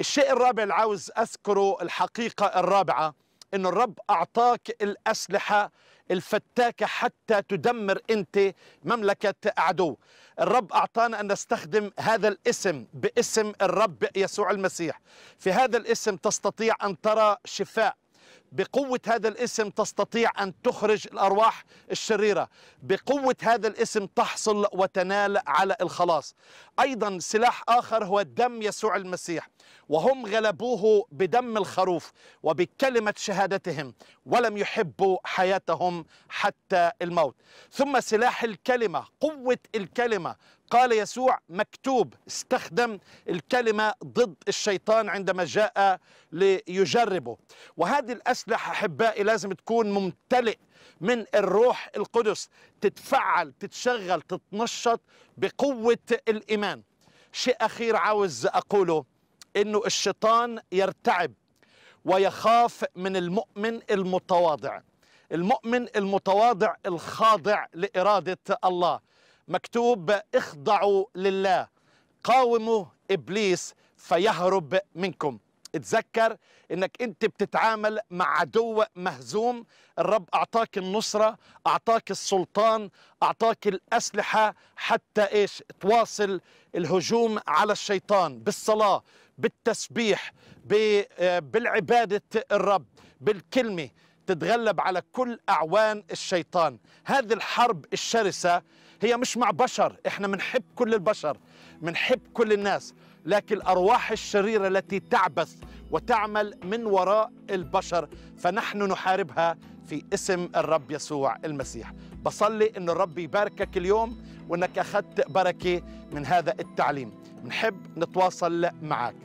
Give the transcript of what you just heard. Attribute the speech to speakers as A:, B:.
A: الشيء الرابع اللي عاوز أذكره الحقيقة الرابعة أن الرب أعطاك الأسلحة الفتاكة حتى تدمر أنت مملكة عدو الرب أعطانا أن نستخدم هذا الاسم باسم الرب يسوع المسيح في هذا الاسم تستطيع أن ترى شفاء بقوة هذا الاسم تستطيع أن تخرج الأرواح الشريرة بقوة هذا الاسم تحصل وتنال على الخلاص أيضا سلاح آخر هو دم يسوع المسيح وهم غلبوه بدم الخروف وبكلمة شهادتهم ولم يحبوا حياتهم حتى الموت ثم سلاح الكلمة قوة الكلمة قال يسوع مكتوب استخدم الكلمة ضد الشيطان عندما جاء ليجربه وهذه الأسئلة السلاح احبائي لازم تكون ممتلئ من الروح القدس تتفعل تتشغل تتنشط بقوه الايمان شيء اخير عاوز اقوله انه الشيطان يرتعب ويخاف من المؤمن المتواضع المؤمن المتواضع الخاضع لاراده الله مكتوب اخضعوا لله قاوموا ابليس فيهرب منكم اتذكر انك انت بتتعامل مع عدو مهزوم الرب اعطاك النصرة اعطاك السلطان اعطاك الاسلحة حتى ايش تواصل الهجوم على الشيطان بالصلاة بالتسبيح آه، بالعبادة الرب بالكلمة تتغلب على كل أعوان الشيطان هذه الحرب الشرسة هي مش مع بشر احنا منحب كل البشر منحب كل الناس لكن الارواح الشريره التي تعبث وتعمل من وراء البشر فنحن نحاربها في اسم الرب يسوع المسيح بصلي ان الرب يباركك اليوم وانك اخذت بركه من هذا التعليم نحب نتواصل معك